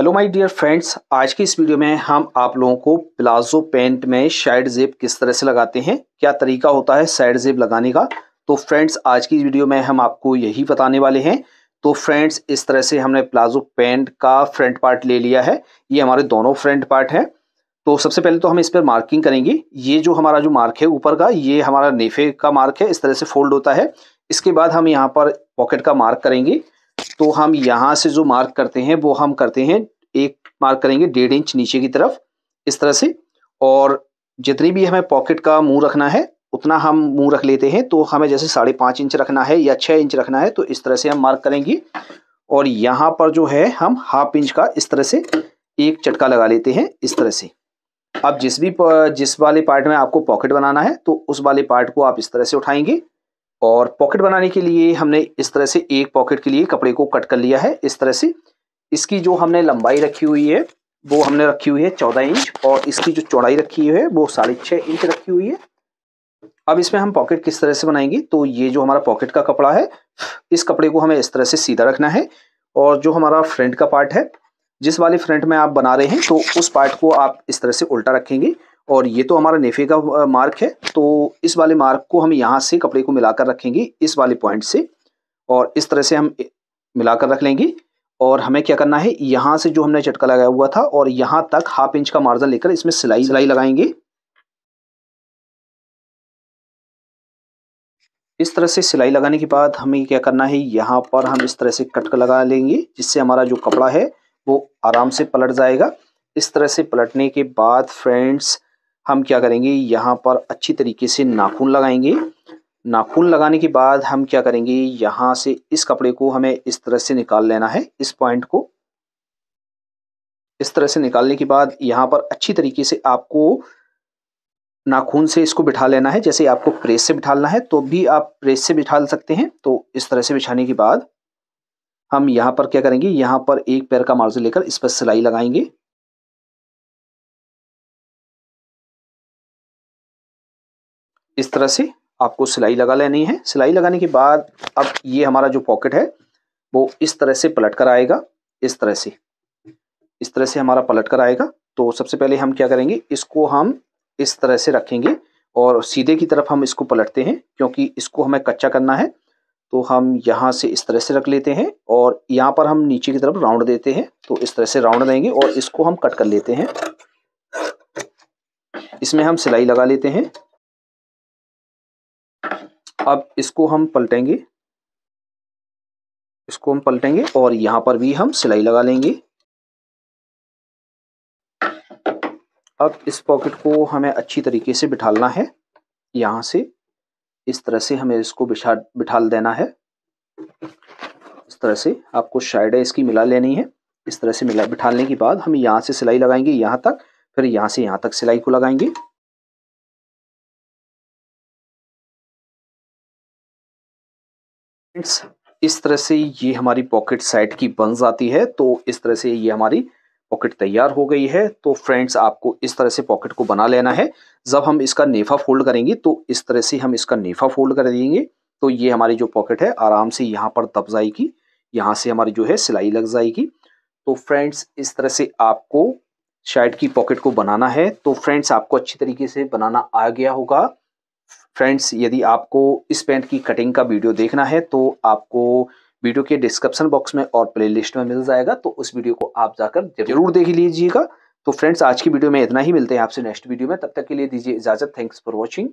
hello my dear friends आज की इस वीडियो में हम आप लोगों को प्लाजो पैंट में साइड जेब किस तरह से लगाते हैं क्या तरीका होता है साइड जेब लगाने का तो फ्रेंड्स आज की वीडियो में हम आपको यही बताने वाले हैं तो फ्रेंड्स इस तरह से हमने प्लाजो पैंट का फ्रंट पार्ट ले लिया है ये हमारे दोनों फ्रंट पार्ट हैं तो सबसे पहले तो हम इस पर मार्किंग करेंगे ये जो हमारा जो मार्क है ऊपर का ये हमारा नेफे का मार्क है इस तरह से फोल्ड होता है इसके बाद हम यहाँ पर पॉकेट का मार्क करेंगे तो हम यहां से जो मार्क करते हैं वो हम करते हैं एक मार्क करेंगे डेढ़ इंच नीचे की तरफ इस तरह से और जितनी भी हमें पॉकेट का मुंह रखना है उतना हम मुंह रख लेते हैं तो हमें जैसे साढ़े पांच इंच रखना है या छह इंच रखना है तो इस तरह से हम मार्क करेंगे और यहां पर जो है हम हाफ इंच का इस तरह से एक चटका लगा लेते हैं इस तरह से अब जिस भी जिस वाले पार्ट में आपको पॉकेट बनाना है तो उस वाले पार्ट को आप इस तरह से उठाएंगे और पॉकेट बनाने के लिए हमने इस तरह से एक पॉकेट के लिए कपड़े को कट कर लिया है इस तरह से इसकी जो हमने लंबाई रखी हुई है वो हमने रखी हुई है चौदह इंच और इसकी जो चौड़ाई रखी हुई है वो साढ़े छः इंच रखी हुई है अब इसमें हम पॉकेट किस तरह से बनाएंगे तो ये जो हमारा पॉकेट का कपड़ा है इस कपड़े को हमें इस तरह से सीधा रखना है और जो हमारा फ्रंट का पार्ट है जिस वाले फ्रंट में आप बना रहे हैं तो उस पार्ट को आप इस तरह से उल्टा रखेंगे और ये तो हमारा नेफे का मार्क है तो इस वाले मार्क को हम यहाँ से कपड़े को मिलाकर रखेंगे इस वाले पॉइंट से और इस तरह से हम मिलाकर रख लेंगे और हमें क्या करना है यहाँ से जो हमने चटका लगाया हुआ था और यहाँ तक हाफ इंच का मार्जन लेकर इसमें सिलाई सिलाई लगाएंगे इस तरह से सिलाई लगाने के बाद हमें क्या करना है यहाँ पर हम इस तरह से कट लगा लेंगे जिससे हमारा जो कपड़ा है वो आराम से पलट जाएगा इस तरह से पलटने के बाद फ्रेंड्स हम क्या करेंगे यहाँ पर अच्छी तरीके से नाखून लगाएंगे नाखून लगाने के बाद हम क्या करेंगे यहाँ से इस कपड़े को हमें इस तरह से निकाल लेना है इस पॉइंट को इस तरह से निकालने के बाद यहाँ पर अच्छी तरीके से आपको नाखून से इसको बिठा लेना है जैसे आपको प्रेस से बिठाना है तो भी आप प्रेस से बिठा सकते हैं तो इस तरह से बिछाने के बाद हम यहाँ पर क्या करेंगे यहाँ पर एक पैर का मार्जिन लेकर इस पर सिलाई लगाएंगे इस तरह से आपको सिलाई लगा लेनी है सिलाई लगाने के बाद अब ये हमारा जो पॉकेट है वो इस तरह से पलट कर आएगा इस तरह से इस तरह से हमारा पलट कर आएगा तो सबसे पहले हम क्या करेंगे इसको हम इस तरह से रखेंगे और सीधे की तरफ हम इसको पलटते हैं क्योंकि इसको हमें कच्चा करना है तो हम यहाँ से इस तरह से रख लेते हैं और यहाँ पर हम नीचे की तरफ राउंड देते हैं तो इस तरह से राउंड देंगे और इसको हम कट कर लेते हैं इसमें हम सिलाई लगा लेते हैं अब इसको हम पलटेंगे इसको हम पलटेंगे और यहाँ पर भी हम सिलाई लगा लेंगे अब इस पॉकेट को हमें अच्छी तरीके से बिठालना है यहाँ से इस तरह से हमें इसको बिठा बिठाल देना है इस तरह से आपको शायद इसकी मिला लेनी है इस तरह से मिला बिठालने के बाद हम यहाँ से सिलाई लगाएंगे यहाँ तक फिर यहाँ से यहाँ तक सिलाई को लगाएंगे फ्रेंड्स इस तरह से ये हमारी पॉकेट साइड की बन जाती है तो इस तरह से ये हमारी पॉकेट तैयार हो गई है तो फ्रेंड्स आपको इस तरह से पॉकेट को बना लेना है जब हम इसका नेफा फोल्ड करेंगे तो इस तरह से हम इसका नेफा फोल्ड कर देंगे तो ये हमारी जो पॉकेट है आराम से यहाँ पर दब जाएगी यहाँ से हमारी जो है सिलाई लग जाएगी तो फ्रेंड्स इस तरह से आपको शर्ट की पॉकेट को बनाना है तो फ्रेंड्स आपको अच्छी तरीके से बनाना आ गया होगा फ्रेंड्स यदि आपको इस पेंट की कटिंग का वीडियो देखना है तो आपको वीडियो के डिस्क्रिप्शन बॉक्स में और प्लेलिस्ट में मिल जाएगा तो उस वीडियो को आप जाकर जरूर देख लीजिएगा तो फ्रेंड्स आज की वीडियो में इतना ही मिलते हैं आपसे नेक्स्ट वीडियो में तब तक के लिए दीजिए इजाजत थैंक्स फॉर वॉचिंग